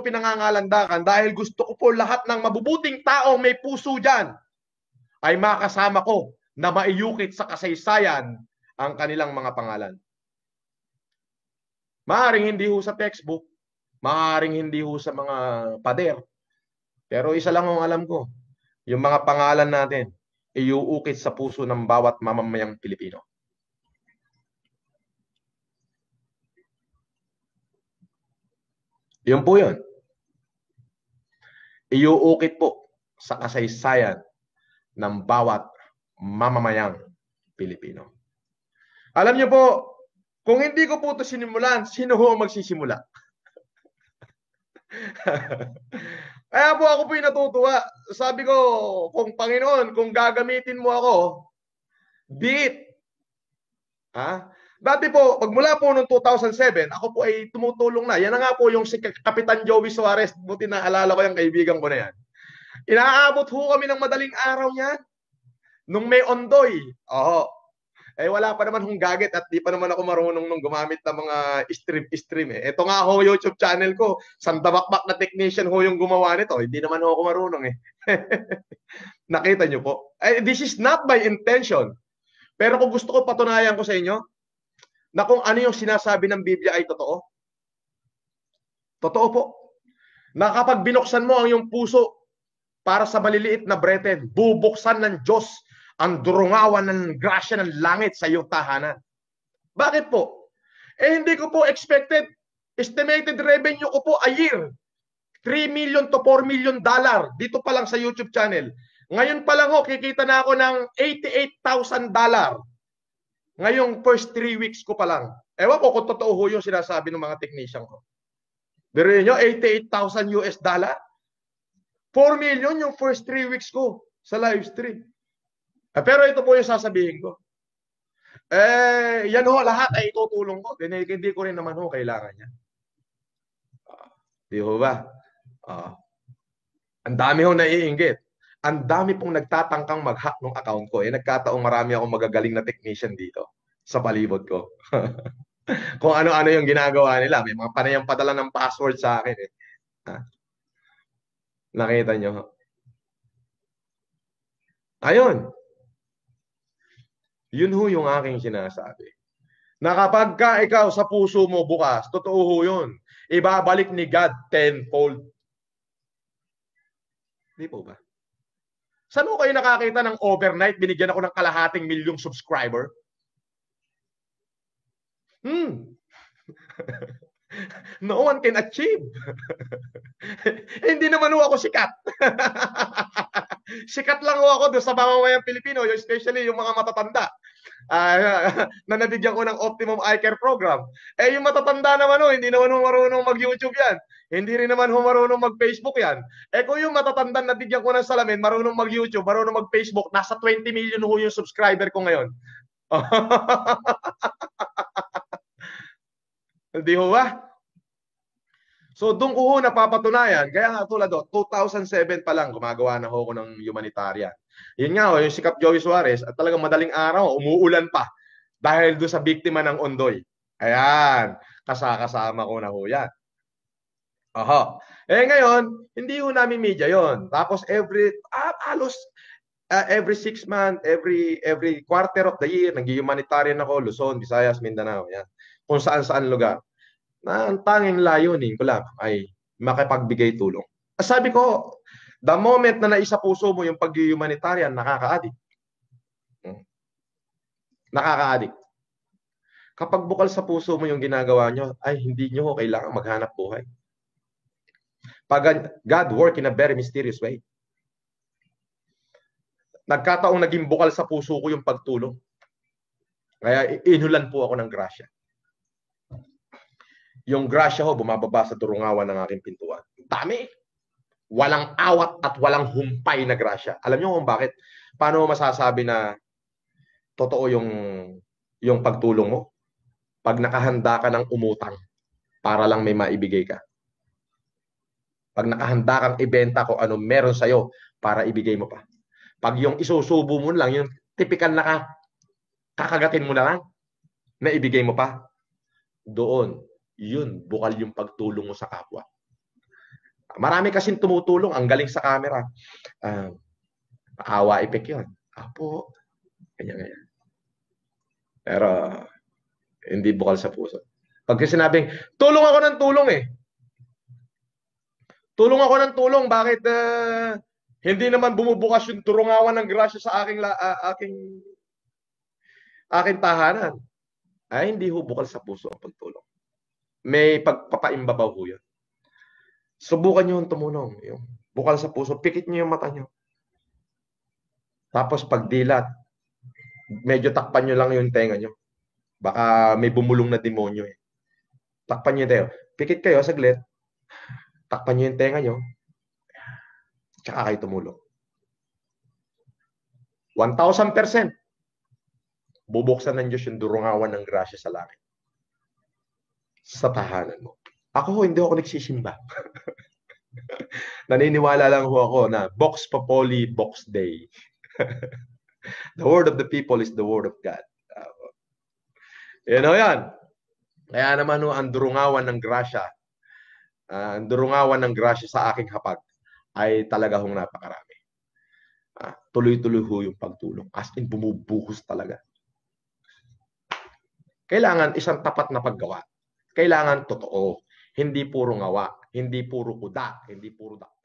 ko pinangangalandakan dahil gusto ko po lahat ng mabubuting tao may puso dyan ay makasama ko na maiyukit sa kasaysayan ang kanilang mga pangalan. Maaring hindi ho sa textbook, maaring hindi ho sa mga pader. Pero isa lang ang alam ko, yung mga pangalan natin, iuukit sa puso ng bawat mamamayang Pilipino. Yun po yun iuukit po sa kasaysayan ng bawat mamamayang Pilipino. Alam niyo po, kung hindi ko po ito sinimulan, sino ho magsisimula? Kaya po ako po yung natutuwa. Sabi ko, kung Panginoon, kung gagamitin mo ako, diit. Ha? Dati po, pagmula po noong 2007, ako po ay tumutulong na. Yan na nga po yung si Kapitan Joey Suarez. Buti na alala ko yung kaibigan ko na yan. Inaabot ho kami ng madaling araw niya. Nung may ondoy. Oo. Eh wala pa naman hong gaget at di pa naman ako marunong nung gumamit ng mga stream-stream eh. Ito nga ho YouTube channel ko. Sandabakbak na technician ho yung gumawa nito. Hindi naman ho ako marunong eh. Nakita niyo po. Eh, this is not by intention. Pero kung gusto ko patunayan ko sa inyo, na kung ano yung sinasabi ng Biblia ay totoo? Totoo po. Na kapag binuksan mo ang iyong puso para sa maliliit na brete, bubuksan ng Diyos ang durungawan ng grasya ng langit sa iyong tahanan. Bakit po? Eh hindi ko po expected. Estimated revenue ko po a year. 3 million to 4 million dollar dito pa lang sa YouTube channel. Ngayon pa lang ho, kikita na ako ng 88,000 dollar Ngayong first three weeks ko pa lang, ewan ko kung totoo ho yung sinasabi ng mga technician ko. Biruin nyo, 88,000 US dollar. 4 million yung first 3 weeks ko sa live stream. Eh, pero ito po yung sasabihin ko. Eh, yan ho, lahat ay itutulong ko. Hindi, hindi ko rin naman ho kailangan yan. Di ho ba? Uh, ang dami ho naiingit. Ang dami pong nagtatangkang mag-hack ng account ko. Eh, nagkataong marami akong magagaling na technician dito sa palibot ko. Kung ano-ano yung ginagawa nila. May mga panayang padala ng password sa akin eh. Ha? Nakita nyo. Ayun. Yun ho yung aking sinasabi. Na kapag ka ikaw sa puso mo bukas, totoo ho yun. Ibabalik ni God tenfold. Di po ba? Saan ho kayo nakakita ng overnight, binigyan ako ng kalahating milyong subscriber? hmm, no one can achieve. hindi naman ako sikat. sikat lang ako doon sa mamamayang Pilipino, especially yung mga matatanda uh, na nabigyan ko ng Optimum Eye Care Program. Eh, yung matatanda naman, oh, hindi naman marunong mag-YouTube yan. Hindi rin naman marunong mag-Facebook yan. Eh, kung yung matatanda nabigyan ko ng salamin, marunong mag-YouTube, marunong mag-Facebook, nasa 20 million ho yung subscriber ko ngayon. Hindi ho ba? So doon ko ho napapatunayan, kaya nga tulad do, 2007 pa lang gumagawa na ho ako ng humanitarian. Yun nga ho, yung sikap Joey Suarez, at talagang madaling araw, umuulan pa dahil do sa biktima ng Ondoy. Ayan, kasakasama ko na ho yan. Aha. Eh ngayon, hindi ho namin media yon. Tapos every, ah, alos, uh, every six month, every every quarter of the year, nag-humanitarian ako, Luzon, Visayas, Mindanao, yan. Kung saan-saan lugar. Na ang tanging layunin ko lang ay makipagbigay tulong. Sabi ko, the moment na naisa puso mo yung pag-humanitarian, nakaka-addict. Hmm. Nakaka-addict. Kapag bukal sa puso mo yung ginagawa nyo, ay hindi nyo kailangan maghanap buhay. Pag God work in a very mysterious way nagkataong naging bukal sa puso ko yung pagtulong. Kaya inulan po ako ng grasya. Yung grasya ho, bumababa sa turungawan ng aking pintuan. Dami Walang awat at walang humpay na grasya. Alam niyo kung bakit? Paano masasabi na totoo yung, yung pagtulong mo? Pag nakahanda ka ng umutang para lang may maibigay ka. Pag nakahanda kang ibenta ko ano meron sa'yo para ibigay mo pa. Pag yung isusubo mo lang, yung tipikal na ka, kakagatin mo na lang, na ibigay mo pa. Doon, yun, bukal yung pagtulong mo sa kapwa. Marami kasing tumutulong, ang galing sa camera. Uh, ah, awa epek yun. Apo, ganyan, ganyan. Pero, hindi bukal sa puso. Pag sinabing, tulong ako ng tulong eh. Tulong ako ng tulong, bakit uh, hindi naman bumubukas yung turungawan ng grasya sa aking la, uh, aking aking tahanan. Ay hindi ho bukal sa puso ang pagtulong. May pagpapaimbabaw ho 'yun. Subukan niyo 'yung tumulong, yung bukal sa puso, pikit niyo yung mata niyo. Tapos pagdilat, medyo takpan niyo lang yung tenga niyo. Baka may bumulong na demonyo eh. Takpan niyo yung Pikit kayo saglit. Takpan niyo yung tenga niyo tsaka kayo tumulong. 1,000% bubuksan ng Diyos yung durungawan ng grasya sa langit. Sa tahanan mo. Ako ho, hindi ako nagsisimba. Naniniwala lang ho ako na box papoli, box day. the word of the people is the word of God. You know yan. Kaya naman ho, ang durungawan ng grasya. Uh, ang durungawan ng grasya sa aking hapag ay talaga hong napakarami. Ah, tuloy-tuloy ho yung pagtulong. As in, bumubuhos talaga. Kailangan isang tapat na paggawa. Kailangan totoo. Hindi puro ngawa. Hindi puro kuda. Hindi puro dak.